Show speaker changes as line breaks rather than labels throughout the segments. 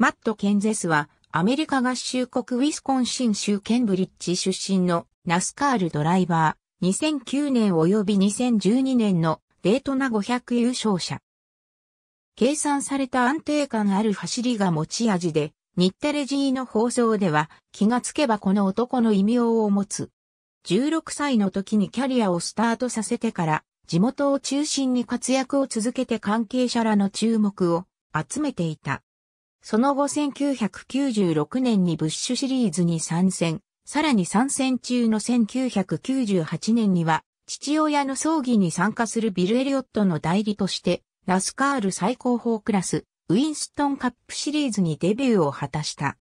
マット・ケンゼスは、アメリカ合衆国ウィスコンシン州ケンブリッジ出身のナスカールドライバー、2009年及び2012年のデートナ500優勝者。計算された安定感ある走りが持ち味で、日テレ G の放送では気がつけばこの男の異名を持つ。16歳の時にキャリアをスタートさせてから地元を中心に活躍を続けて関係者らの注目を集めていた。その後1996年にブッシュシリーズに参戦、さらに参戦中の1998年には、父親の葬儀に参加するビル・エリオットの代理として、ラスカール最高峰クラス、ウィンストンカップシリーズにデビューを果たした。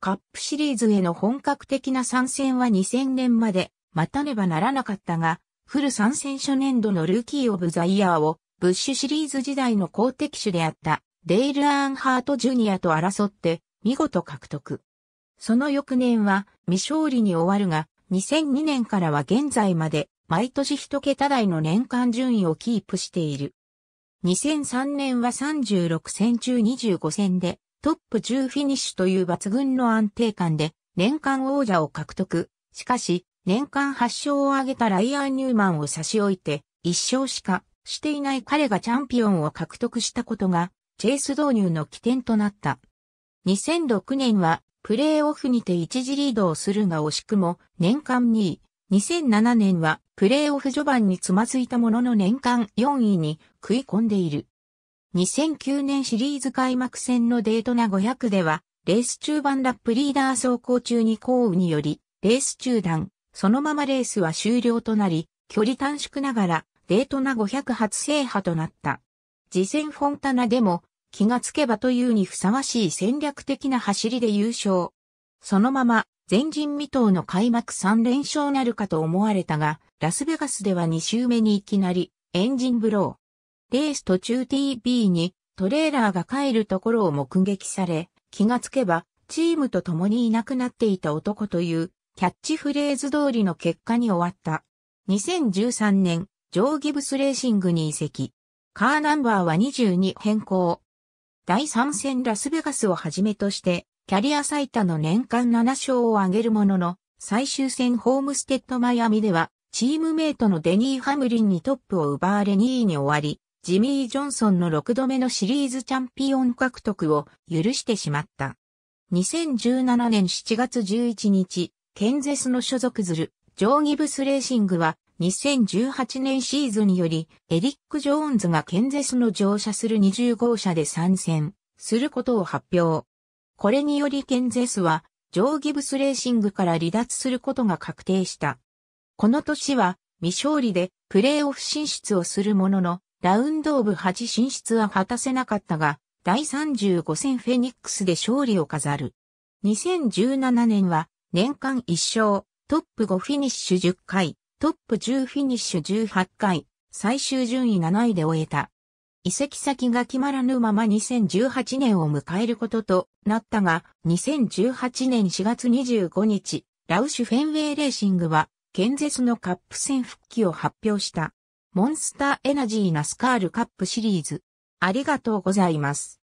カップシリーズへの本格的な参戦は2000年まで待たねばならなかったが、フル参戦初年度のルーキー・オブ・ザ・イヤーを、ブッシュシリーズ時代の公的手であったデイル・アーンハート・ジュニアと争って見事獲得。その翌年は未勝利に終わるが、2002年からは現在まで毎年一桁台の年間順位をキープしている。2003年は36戦中25戦でトップ10フィニッシュという抜群の安定感で年間王者を獲得。しかし、年間8勝を挙げたライアン・ニューマンを差し置いて1勝しかしていない彼がチャンピオンを獲得したことがチェイス導入の起点となった。2006年はプレーオフにて一時リードをするが惜しくも年間2位。2007年はプレーオフ序盤につまずいたものの年間4位に食い込んでいる。2009年シリーズ開幕戦のデートナ500では、レース中盤ラップリーダー走行中に降雨により、レース中断、そのままレースは終了となり、距離短縮ながら、デートナ500初制覇となった。次戦フォンタナでも、気がつけばというにふさわしい戦略的な走りで優勝。そのまま前人未到の開幕3連勝なるかと思われたが、ラスベガスでは2周目にいきなりエンジンブロー。レース途中 TB にトレーラーが帰るところを目撃され、気がつけばチームと共にいなくなっていた男というキャッチフレーズ通りの結果に終わった。2013年、ジョー・ギブスレーシングに移籍。カーナンバーは22変更。第3戦ラスベガスをはじめとして、キャリア最多の年間7勝を挙げるものの、最終戦ホームステッドマイアミでは、チームメイトのデニー・ハムリンにトップを奪われ2位に終わり、ジミー・ジョンソンの6度目のシリーズチャンピオン獲得を許してしまった。2017年7月11日、ケンゼスの所属するジョー・ギブス・レーシングは2018年シーズンより、エリック・ジョーンズがケンゼスの乗車する20号車で参戦することを発表。これによりケンゼスは、ジョー・ギブスレーシングから離脱することが確定した。この年は、未勝利でプレーオフ進出をするものの、ラウンドオブ8進出は果たせなかったが、第35戦フェニックスで勝利を飾る。2017年は、年間1勝、トップ5フィニッシュ10回、トップ10フィニッシュ18回、最終順位7位で終えた。移籍先が決まらぬまま2018年を迎えることとなったが、2018年4月25日、ラウシュフェンウェイレーシングは、建設のカップ戦復帰を発表した。モンスターエナジーナスカールカップシリーズ。ありがとうございます。